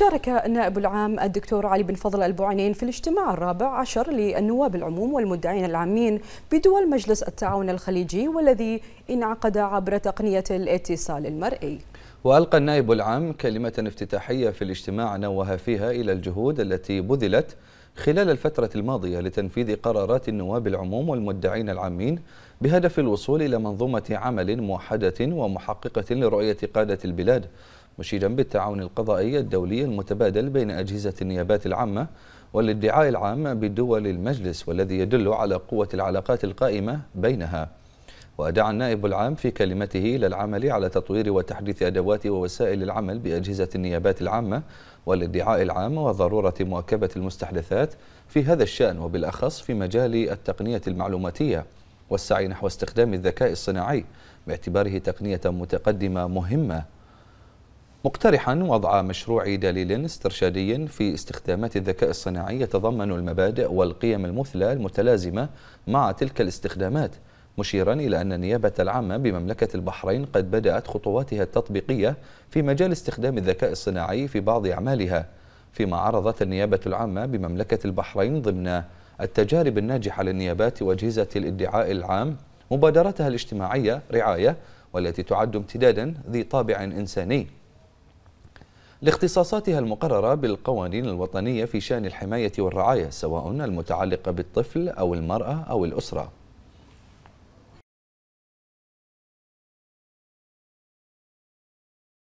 شارك النائب العام الدكتور علي بن فضل البوعينين في الاجتماع الرابع عشر للنواب العموم والمدعين العامين بدول مجلس التعاون الخليجي والذي انعقد عبر تقنية الاتصال المرئي وألقى النائب العام كلمة افتتاحية في الاجتماع نوه فيها إلى الجهود التي بذلت خلال الفترة الماضية لتنفيذ قرارات النواب العموم والمدعين العامين بهدف الوصول إلى منظومة عمل موحدة ومحققة لرؤية قادة البلاد مشيدا بالتعاون القضائي الدولي المتبادل بين أجهزة النيابات العامة والادعاء العام بدول المجلس والذي يدل على قوة العلاقات القائمة بينها ودعا النائب العام في كلمته إلى العمل على تطوير وتحديث أدوات ووسائل العمل بأجهزة النيابات العامة والادعاء العام وضرورة مواكبة المستحدثات في هذا الشأن وبالأخص في مجال التقنية المعلوماتية والسعي نحو استخدام الذكاء الصناعي باعتباره تقنية متقدمة مهمة مقترحا وضع مشروع دليل استرشادي في استخدامات الذكاء الصناعي يتضمن المبادئ والقيم المثلى المتلازمة مع تلك الاستخدامات مشيرا إلى أن النيابة العامة بمملكة البحرين قد بدأت خطواتها التطبيقية في مجال استخدام الذكاء الصناعي في بعض أعمالها فيما عرضت النيابة العامة بمملكة البحرين ضمن التجارب الناجحة للنيابات وأجهزة الادعاء العام مبادرتها الاجتماعية رعاية والتي تعد امتدادا ذي طابع إنساني لاختصاصاتها المقررة بالقوانين الوطنية في شأن الحماية والرعاية سواء المتعلقة بالطفل أو المرأة أو الأسرة